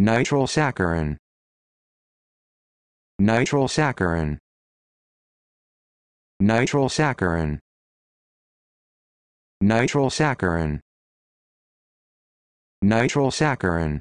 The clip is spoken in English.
saccharin. nitrosaccharin saccharin. nitrosaccharin saccharin.